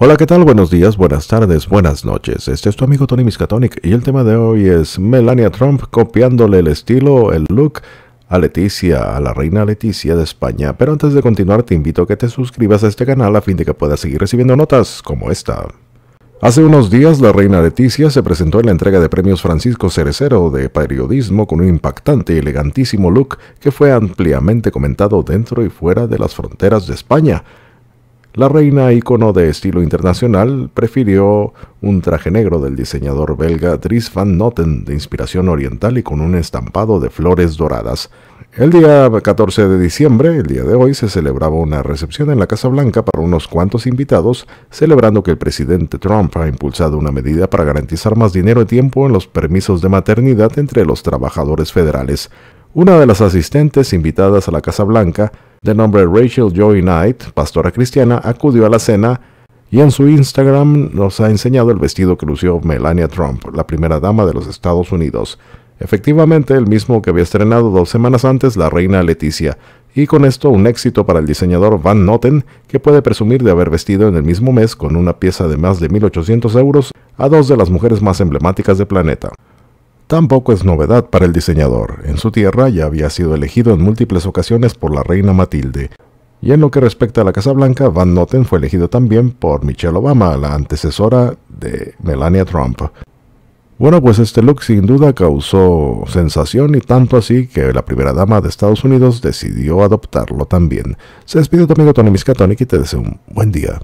Hola, ¿qué tal? Buenos días, buenas tardes, buenas noches. Este es tu amigo Tony Miskatonic y el tema de hoy es Melania Trump copiándole el estilo, el look a Leticia, a la reina Leticia de España. Pero antes de continuar, te invito a que te suscribas a este canal a fin de que puedas seguir recibiendo notas como esta. Hace unos días, la reina Leticia se presentó en la entrega de premios Francisco Cerecero de periodismo con un impactante y elegantísimo look que fue ampliamente comentado dentro y fuera de las fronteras de España. La reina, icono de estilo internacional, prefirió un traje negro del diseñador belga Dries van Noten de inspiración oriental y con un estampado de flores doradas. El día 14 de diciembre, el día de hoy, se celebraba una recepción en la Casa Blanca para unos cuantos invitados, celebrando que el presidente Trump ha impulsado una medida para garantizar más dinero y tiempo en los permisos de maternidad entre los trabajadores federales. Una de las asistentes invitadas a la Casa Blanca, de nombre Rachel Joy Knight, pastora cristiana, acudió a la cena y en su Instagram nos ha enseñado el vestido que lució Melania Trump, la primera dama de los Estados Unidos. Efectivamente, el mismo que había estrenado dos semanas antes la reina Leticia, y con esto un éxito para el diseñador Van Noten, que puede presumir de haber vestido en el mismo mes con una pieza de más de 1.800 euros a dos de las mujeres más emblemáticas del planeta. Tampoco es novedad para el diseñador. En su tierra ya había sido elegido en múltiples ocasiones por la reina Matilde. Y en lo que respecta a la Casa Blanca, Van Noten fue elegido también por Michelle Obama, la antecesora de Melania Trump. Bueno, pues este look sin duda causó sensación y tanto así que la primera dama de Estados Unidos decidió adoptarlo también. Se despide tu amigo Tony Miscatonic y te deseo un buen día.